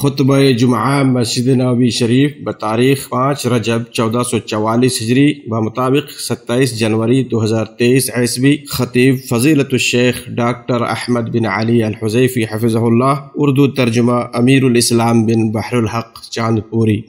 खुतब जुमा मस्जिद नबी शरीफ ब तारीख़ पाँच रजब चौदह सौ चवालीस हिजरी मुताबिक सत्ताईस जनवरी दो हज़ार तेईस ईस्वी खतीब फजीलतुलशेख शेख डॉक्टर अहमद बिन अली अलहुजैफ़ी हफिज़ल्ला उर्दू तर्जुमा अमीरुल इस्लाम बिन बहरुल हक चांदपुरी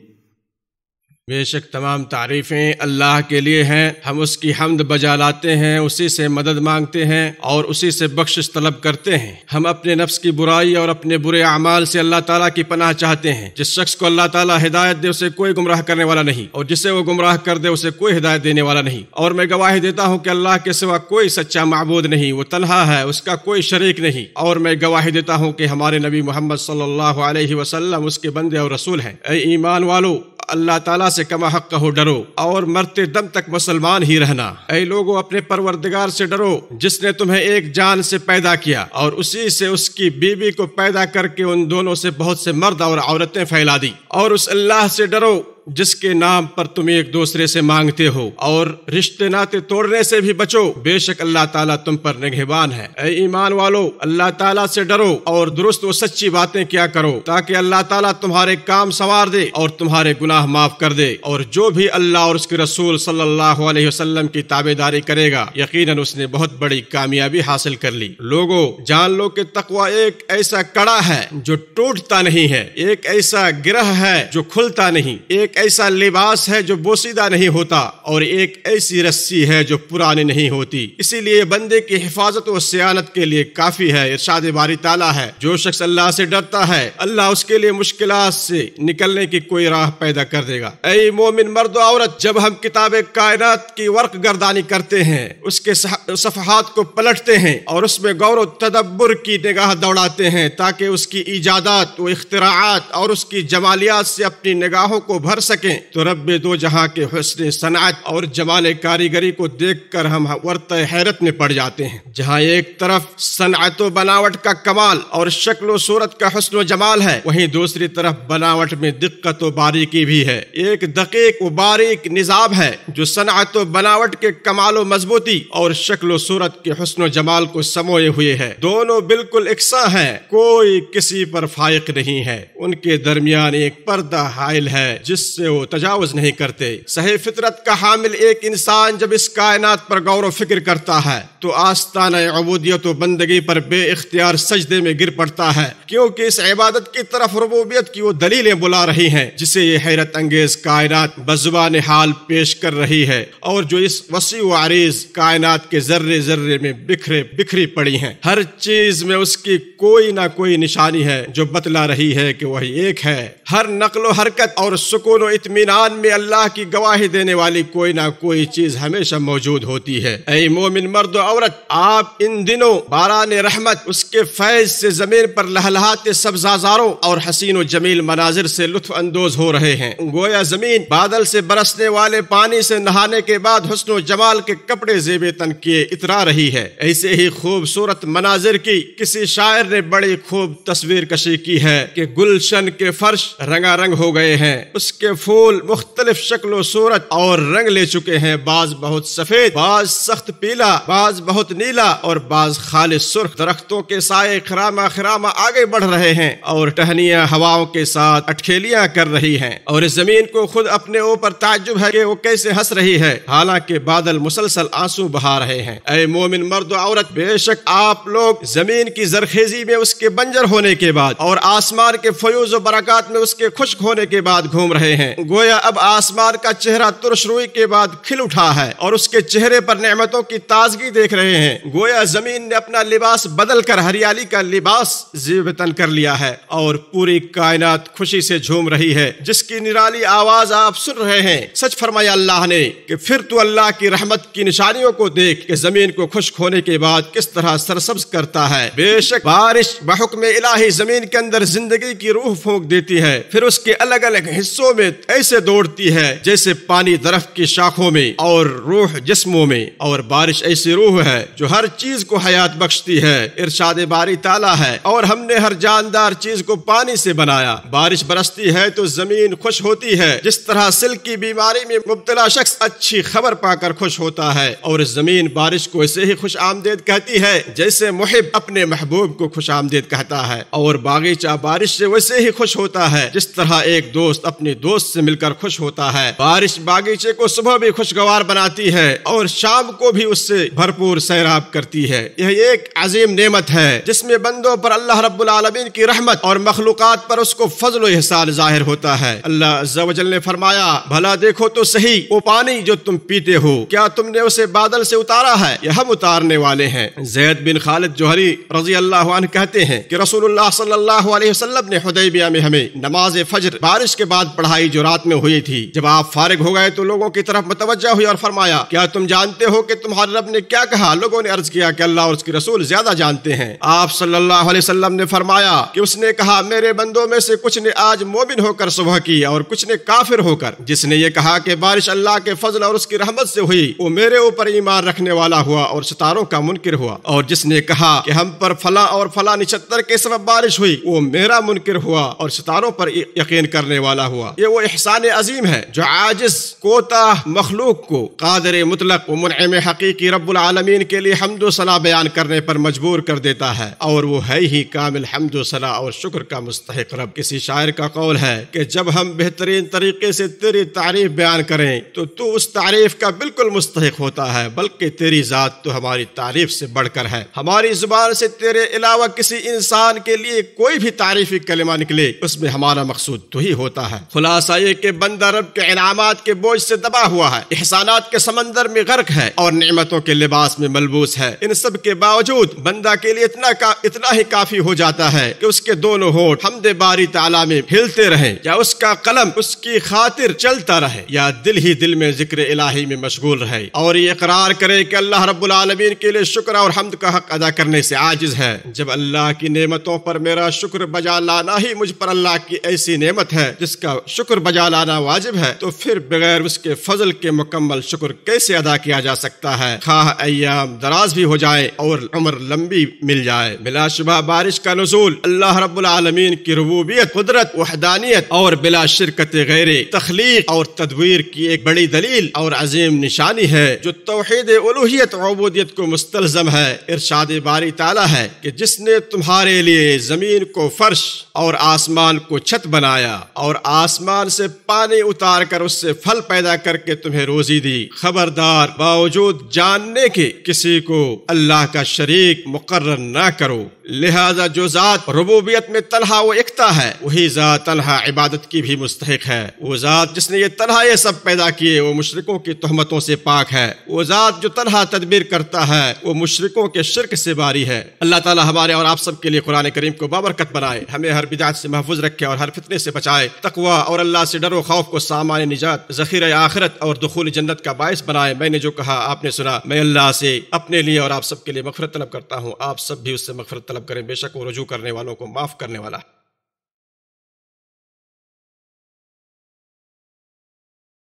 बेशक तमाम तारीफ़ें अल्लाह के लिए हैं हम उसकी हमद बजा लाते हैं उसी से मदद मांगते हैं और उसी से बख्शिश तलब करते हैं हम अपने नफ्स की बुराई और अपने बुरे अमाल से अल्लाह ताला की पनाह चाहते हैं जिस शख्स को अल्लाह ताला हिदायत दे उसे कोई गुमराह करने वाला नहीं और जिसे वो गुमराह कर दे उसे कोई हिदायत देने वाला नहीं और मैं गवाही देता हूँ की अल्लाह के सिवा कोई सच्चा मबूद नहीं वो तनहा है उसका कोई शरीक नहीं और मैं गवाही देता हूँ की हमारे नबी मोहम्मद सल्लल्लाहु अलैहि वसल्लम उसके बंदे और रसूल हैं ईमान वालो अल्लाह ताला से कमा हक कहो डरो और मरते दम तक मुसलमान ही रहना ऐ लोगों अपने परवरदिगार से डरो जिसने तुम्हें एक जान से पैदा किया और उसी से उसकी बीवी को पैदा करके उन दोनों से बहुत से मर्द और औरतें फैला दी और उस अल्लाह से डरो जिसके नाम पर तुम एक दूसरे से मांगते हो और रिश्ते नाते तोड़ने से भी बचो बेशक अल्लाह ताला तुम पर निगहबान है ऐ ईमान वालो अल्लाह ताला से डरो और दुरुस्त वो सच्ची बातें क्या करो ताकि अल्लाह ताला तुम्हारे काम संवार दे और तुम्हारे गुनाह माफ कर दे और जो भी अल्लाह और उसके रसूल सल्लल्लाहु अलैहि वसल्लम की ताबेदारी करेगा यकीन उसने बहुत बड़ी कामयाबी हासिल कर ली लोगो जान लो के तकवा एक ऐसा कड़ा है जो टूटता नहीं है एक ऐसा ग्रह है जो खुलता नहीं एक ऐसा लिबास है जो बोसीदा नहीं होता और एक ऐसी रस्सी है जो पुरानी नहीं होती इसीलिए बंदे की हिफाजत और सियानत के लिए काफी है इरशाद बारी ताला है जो शख्स अल्लाह से डरता है अल्लाह उसके लिए मुश्किल से निकलने की कोई राह पैदा कर देगा ऐ मोमिन मर्द औरत जब हम किताब कायनात की वर्क गर्दानी करते हैं उसके सफहात को पलटते हैं और उसमें गौरव तदब्बर की निगाह दौड़ाते हैं ताकि उसकी इजादात व इख्तरात और उसकी जमालियात से अपनी निगाहों को भर सकें तो रब दो जहाँ के हसन सनात और जमाल कारीगरी को देख कर हम वर्त हैरत में पड़ जाते हैं जहाँ एक तरफ सनात बनावट का कमाल और शक्लो सूरत का हसन जमाल है वही दूसरी तरफ बनावट में दिक्कत बारीकी भी है एक दकीक व बारीक निजाब है जो सनात बनावट के कमाल मजबूती और शक्लो सूरत के हसन जमाल को समोए हुए है दोनों बिल्कुल इकसा है कोई किसी पर फायक नहीं है उनके दरमियान एक पर्दा हायल है जिस से वो तजावज़ नहीं करते सही फितरत का हामिल एक इंसान जब इस कायनात पर गौर व फिक्र करता है तो आस्ताना अबूदियत व बंदगी पर बे इख्तियार सजदे में गिर पड़ता है क्योंकि इस इबादत की तरफ रबूबियत की वो दलीलें बुला रही हैं जिसे ये हैरत अंगेज कायनात बजबान हाल पेश कर रही है और जो इस वसी व आरीज कायनात के जर्रे जर्रे में बिखरे बिखरी पड़ी हैं हर चीज में उसकी कोई ना कोई निशानी है जो बतला रही है कि वही एक है हर नकलो हरकत और सुकून सुकून और इतमान में अल्लाह की गवाही देने वाली कोई ना कोई चीज हमेशा मौजूद होती है ऐ मोमिन मर्द औरत आप इन दिनों बारान रहमत उसके फैज से जमीन पर लहलहाते सब्जाजारों और हसीन जमील मनाजिर से लुत्फ अंदोज हो रहे हैं गोया जमीन बादल से बरसने वाले पानी से नहाने के बाद हसन जमाल के कपड़े जेबे तन किए इतरा रही है ऐसे ही खूबसूरत मनाजिर की किसी शायर ने बड़ी खूब तस्वीर कशी की है की गुलशन के फर्श रंगारंग हो गए हैं उसके के फूल मुख्तलिफ शक्ल सूरत और रंग ले चुके हैं बाज बहुत सफेद बाज सख्त पीला बाज बहुत नीला और बाज खालिश सुर्ख दरख्तों के साय खरामा खरामा आगे बढ़ रहे हैं और टहनिया हवाओं के साथ अटखेलियाँ कर रही है और इस जमीन को खुद अपने ऊपर ताजुब है की वो कैसे हंस रही है हालांकि बादल मुसलसल आंसू बहा रहे हैं अय मोमिन मर्द औरत बेशक आप लोग जमीन की जरखेजी में उसके बंजर होने के बाद और आसमान के फयूज बरकत में उसके खुश्क होने के बाद घूम रहे हैं हैं गोया अब आसमान का चेहरा तुरश रोई के बाद खिल उठा है और उसके चेहरे पर नेमतों की ताजगी देख रहे हैं गोया जमीन ने अपना लिबास बदल कर हरियाली का लिबास जीवतन कर लिया है और पूरी कायनात खुशी से झूम रही है जिसकी निराली आवाज आप सुन रहे हैं सच फरमाया अल्लाह ने कि फिर तू अल्लाह की रहमत की निशानियों को देख के जमीन को खुश होने के बाद किस तरह सरसब्ज करता है बेशक बारिश बहुक में इलाही जमीन के अंदर जिंदगी की रूह फूक देती है फिर उसके अलग अलग हिस्सों में रुह ऐसे दौड़ती है जैसे पानी दरख्त की शाखों में और रूह जिस्मों में और बारिश ऐसी रूह है जो हर चीज को हयात बख्शती है इरशाद बारी ताला है और हमने हर जानदार चीज को पानी से बनाया बारिश बरसती है तो जमीन खुश होती है जिस तरह सिल की बीमारी में मुबतला शख्स अच्छी खबर पाकर खुश होता है और जमीन बारिश को ऐसे ही खुश आमदेद कहती है जैसे मुहिब अपने महबूब को खुश आमदेद कहता है और बागीचा बारिश से वैसे ही खुश होता है जिस तरह एक दोस्त अपने दोस्त से मिलकर खुश होता है बारिश बागीचे को सुबह भी खुशगवार बनाती है और शाम को भी उससे भरपूर सैराब करती है यह एक अजीम नेमत है जिसमे बंदों पर अल्लाह रब्बुल आलमीन की रहमत और मखलूक़ात पर उसको फजल एहसान जाहिर होता है अल्लाह ने फरमाया भला देखो तो सही वो पानी जो तुम पीते हो क्या तुमने उसे बादल से उतारा है यह हम उतारने वाले हैं जैद बिन खालिद जोहरी रजी अल्लाह कहते हैं कि रसूलुल्लाह सल्लल्लाहु अलैहि वसल्लम ने हुदैबिया में हमें नमाज फजर बारिश के बाद पढ़ाई लड़ाई जो रात में हुई थी जब आप फारिग हो गए तो लोगों की तरफ मतवजा हुई और फरमाया क्या तुम जानते हो कि तुम्हारे रब ने क्या कहा लोगों ने अर्ज किया कि अल्लाह और उसके रसूल ज्यादा जानते हैं आप सल्लल्लाहु अलैहि वसल्लम ने फरमाया कि उसने कहा मेरे बंदों में से कुछ ने आज मोमिन होकर सुबह की और कुछ ने काफिर होकर जिसने ये कहा कि बारिश अल्लाह के फजल और उसकी रहमत से हुई वो मेरे ऊपर ईमान रखने वाला हुआ और सितारों का मुनकर हुआ और जिसने कहा कि हम पर फला और फला निचत्तर के सब बारिश हुई वो मेरा मुनकर हुआ और सितारों पर यकीन करने वाला हुआ ये वो एहसान अजीम है जो आजिज कोता मखलूक को कादर मुतलक व मुनम हकीकी रबालमीन के लिए हमदो सना बयान करने पर मजबूर कर देता है और वो है ही कामिल हमदो सना और शुक्र का मुस्तक रब किसी शायर का कौल है कि जब हम बेहतरीन तरीके से तेरी तारीफ बयान करें तो तू उस तारीफ का बिल्कुल मुस्तक होता है बल्कि तेरी ज़ात तो हमारी तारीफ से बढ़कर है हमारी जुबान से तेरे अलावा किसी इंसान के लिए कोई भी तारीफी कलिमा निकले उसमें हमारा मकसूद तो ही होता है खुलासा साये के बंद रब के इनामत के बोझ से दबा हुआ है एहसानात के समंदर में गर्क है और नमतों के लिबास में मलबूस है इन सब के बावजूद बंदा के लिए इतना का, इतना ही काफी हो जाता है कि उसके दोनों होठ हमदे बारी ताला में हिलते रहे या उसका कलम उसकी खातिर चलता रहे या दिल ही दिल में जिक्र इलाही में मशगूल रहे और ये करार करे की अल्लाह रबालमीन के लिए शुक्र और हमद का हक अदा करने से आजिज है जब अल्लाह की नेमतों पर मेरा शुक्र बजा लाना ही मुझ पर अल्लाह की ऐसी नेमत है जिसका शुक्र शुक्र बजा लाना वाजिब है तो फिर बगैर उसके फजल के मुकम्मल शुक्र कैसे अदा किया जा सकता है खा अयाम दराज भी हो जाए और उम्र लंबी मिल जाए बिलाशुबा बारिश का नजूल अल्लाह रबालमीन की रबूबियत कुदरत वहदानियत और बिला शिरकत गैर तख्लीक और तदवीर की एक बड़ी दलील और अजीम निशानी है जो तोहद उलूहियत अबूदियत को मुस्तलजम है इरशाद बारी ताला है की जिसने तुम्हारे लिए जमीन को फर्श और आसमान को छत बनाया और आसमान आसमान से पानी उतार कर उससे फल पैदा करके तुम्हें रोजी दी खबरदार बावजूद जानने के किसी को अल्लाह का शरीक मुकर्र ना करो लिहाजा जो ज़ात रबूबियत में तनहा वो एकता है वही ज़ात तनहा इबादत की भी मुस्तक है वो ज़ात जिसने ये तनहा ये सब पैदा किए वो मुशरकों की तहमतों से पाक है वो ज़ात जो तनहा तदबीर करता है वो मुशरकों के शिरक से बारी है अल्लाह ताला हमारे और आप सब के लिए कुरान करीम को बाबरकत बनाए हमें हर बिदात से महफूज रखे और हर फितने से बचाए तकवा और अल्लाह से डर खौफ को सामान्य निजात जखीर आखरत और दखूल जन्नत का बायस बनाए मैंने जो कहा आपने सुना मैं अल्लाह से अपने लिए और आप सबके लिए मफरत तलब करता हूँ आप सब भी उससे मफरत तलब तलब करें बेशक वो रजू करने वालों को माफ़ करने वाला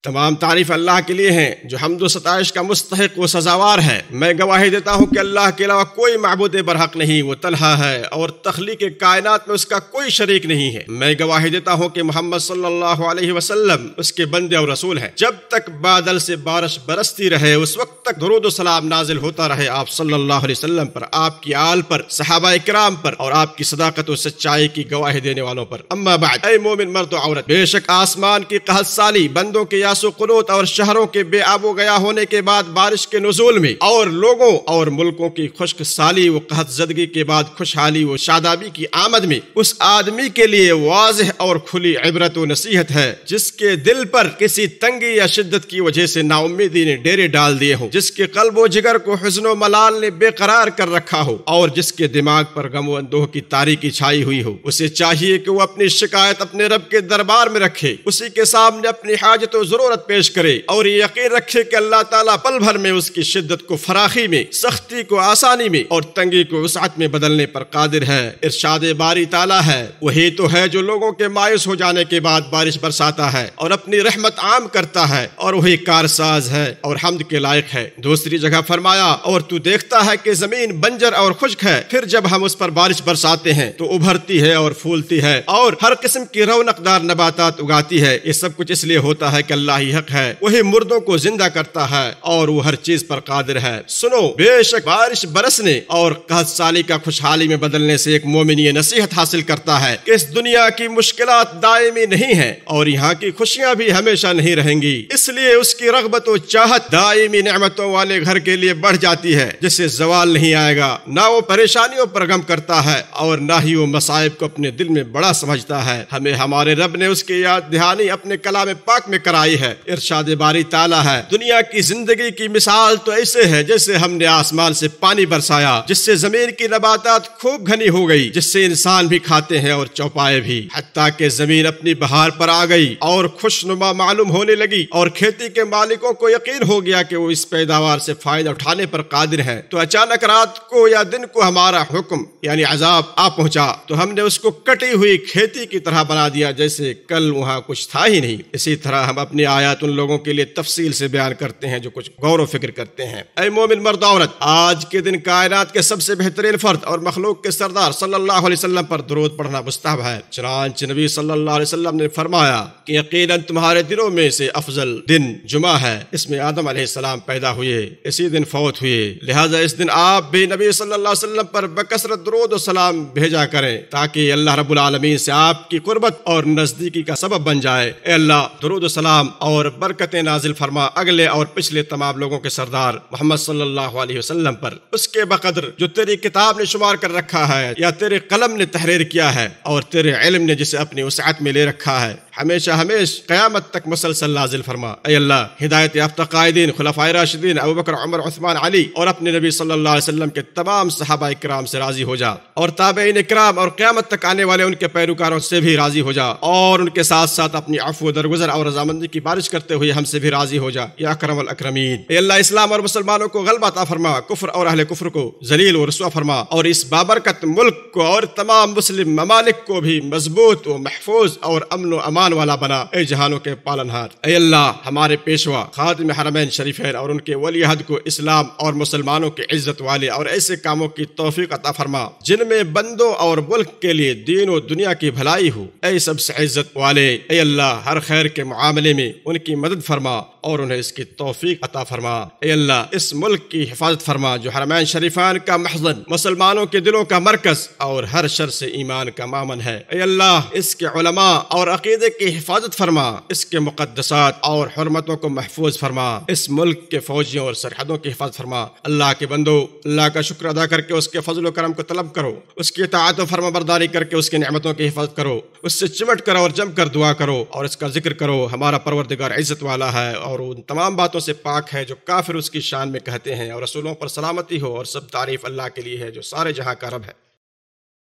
तमाम तारीफ अल्लाह के लिए हैं जो हमदो सतश का मुस्तक व सजावार है मैं गवाही देता हूँ कि अल्लाह के अलावा कोई महबूद बरहक नहीं वो तलहा है और तख्लीक कायनात में उसका कोई शरीक नहीं है मैं गवाही देता हूँ कि मोहम्मद सल्लल्लाहु अलैहि वसल्लम उसके बंदे और रसूल हैं जब तक बादल से बारिश बरसती रहे उस वक्त तक दरुद सलाम नाजिल होता रहे आप सल्लाह पर आपकी आल पर सहाबा कराम पर और आपकी सदाकत और सच्चाई की गवाही देने वालों पर अम्मा बाद मोमिन मर्द औरत बेशक आसमान की कहत साली बंदों के या यासुकनूत और शहरों के बेआबो गया होने के बाद बारिश के नजूल में और लोगों और मुल्कों की खुश्क साली व कहत जदगी के बाद खुशहाली व शादाबी की आमद में उस आदमी के लिए वाज और खुली इबरत व नसीहत है जिसके दिल पर किसी तंगी या शिद्दत की वजह से नाउमीदी ने डेरे डाल दिए हों जिसके कल्बो जिगर को हजनो मलाल ने बेकरार कर रखा हो और जिसके दिमाग पर गम अंदोह की तारीखी छाई हुई हो उसे चाहिए की वो अपनी शिकायत अपने रब के दरबार में रखे उसी के सामने अपनी हाजत करोरत पेश करे और ये यकीन रखे कि अल्लाह ताला पल भर में उसकी शिद्दत को फराखी में सख्ती को आसानी में और तंगी को वसात में बदलने पर कादिर है इरशाद बारी ताला है वही तो है जो लोगों के मायूस हो जाने के बाद बारिश बरसाता है और अपनी रहमत आम करता है और वही कारसाज है और हमद के लायक है दूसरी जगह फरमाया और तू देखता है की जमीन बंजर और खुश्क है फिर जब हम उस पर बारिश बरसाते हैं तो उभरती है और फूलती है और हर किस्म की रौनकदार नबातात उगाती है ये सब कुछ इसलिए होता है कि अल्लाह अल्लाह ही हक है वही मुर्दों को जिंदा करता है और वो हर चीज पर कादिर है सुनो बेशक बारिश बरसने और कहत साली का खुशहाली में बदलने से एक मोमिन ये नसीहत हासिल करता है कि इस दुनिया की मुश्किल दायमी नहीं है और यहाँ की खुशियाँ भी हमेशा नहीं रहेंगी इसलिए उसकी रगबत चाहत दायमी नमतों वाले घर के लिए बढ़ जाती है जिससे जवाल नहीं आएगा न वो परेशानियों पर गम करता है और ना ही वो मसाइब को अपने दिल में बड़ा समझता है हमें हमारे रब ने उसकी याद दहानी अपने कला में पाक में कराई है है इर्शाद बारी ताला है दुनिया की जिंदगी की मिसाल तो ऐसे है जैसे हमने आसमान से पानी बरसाया जिससे जमीन की नबातात खूब घनी हो गई जिससे इंसान भी खाते हैं और चौपाए भी हती के जमीन अपनी बहार पर आ गई और खुशनुमा मालूम होने लगी और खेती के मालिकों को यकीन हो गया कि वो इस पैदावार से फायदा उठाने पर कादिर है तो अचानक रात को या दिन को हमारा हुक्म यानी अजाब आ पहुंचा तो हमने उसको कटी हुई खेती की तरह बना दिया जैसे कल वहाँ कुछ था ही नहीं इसी तरह हम अपने अपनी आयत उन लोगों के लिए तफसील से बयान करते हैं जो कुछ गौर फिक्र करते हैं अय मोमिन मर्द औरत आज के दिन कायनात के सबसे बेहतरीन फर्द और मखलूक के सरदार सल्लल्लाहु अलैहि वसल्लम पर दरूद पढ़ना मुस्ताब है चरानच नबी सल्लल्लाहु अलैहि वसल्लम ने फरमाया कि यकीनन तुम्हारे दिनों में से अफजल दिन जुमा है इसमें आदम सलाम पैदा हुए इसी दिन फौत हुए लिहाजा इस दिन आप भी नबी सल्लल्लाहु अलैहि वसल्लम पर बकसरत दरूद सलाम भेजा करें ताकि अल्लाह रबुल आलमीन से आपकी कुर्बत और नजदीकी का सबब बन जाए अल्लाह दरूद सलाम और बरकतें नाजिल फरमा अगले और पिछले तमाम लोगों के सरदार मोहम्मद सल्लल्लाहु अलैहि वसल्लम पर उसके बकदर जो तेरी किताब ने शुमार कर रखा है या तेरे कलम ने तहरीर किया है और तेरे इल्म ने जिसे अपनी वसात में ले रखा है हमेशा हमेश क़यामत तक मुसलसल नाजिल फरमा अल्लाह हिदायत याफ्ता कायदीन खलफा राशिदीन अबू बकर उमर उस्मान अली और अपने नबी सल्लल्लाहु अलैहि वसल्लम के तमाम सहाबा इक्राम से राज़ी हो जा और ताबेन इक्राम और क़यामत तक आने वाले उनके पैरोकारों से भी राज़ी हो जा और उनके साथ साथ अपनी अफू दरगुजर और रजामंदी की बारिश करते हुए हमसे भी राज़ी हो जा या अक्रम अक्रमीन अल्लाह इस्लाम और मुसलमानों को गलबाता फरमा कुफर और अहल कुफर को जलील और रसुआ फरमा और इस बाबरकत मुल्क को और तमाम मुस्लिम ममालिक को भी मजबूत व महफूज और अमन अमान कमाल वाला बना ए जहानों के पालनहार अल्लाह हमारे पेशवा में हरमैन है और उनके वलीहद को इस्लाम और मुसलमानों के इज्जत वाले और ऐसे कामों की तोफ़ी अता फरमा जिनमें बंदों और मुल्क के लिए दीन और दुनिया की भलाई हो ए सबसे इज्जत वाले अल्लाह हर खैर के मामले में उनकी मदद फरमा और उन्हें इसकी तोफीक अता फरमा अल्लाह इस मुल्क की हिफाजत फरमा जो हरमैन शरीफान का महजन मुसलमानों के दिलों का मरकज और हर शर से ईमान का मामन है अल्लाह इसके उलमा और अकीदे की हिफाजत फरमा इसके मुकदसात और हरमतों को महफूज फरमा इस मुल्क के फौजियों और सरहदों की हिफाजत फरमा अल्लाह के बंदो अल्लाह का शुक्र अदा करके उसके फजल करम को तलब करो उसकी तात फरमा बरदारी करके उसकी नमतों की हिफाजत करो उससे चिमट करो और जम कर दुआ करो और इसका जिक्र करो हमारा परवरदिगार इज्जत वाला है और और उन तमाम बातों से पाक है जो काफिर उसकी शान में कहते हैं और रसूलों पर सलामती हो और सब तारीफ़ अल्लाह के लिए है जो सारे जहाँ का रब है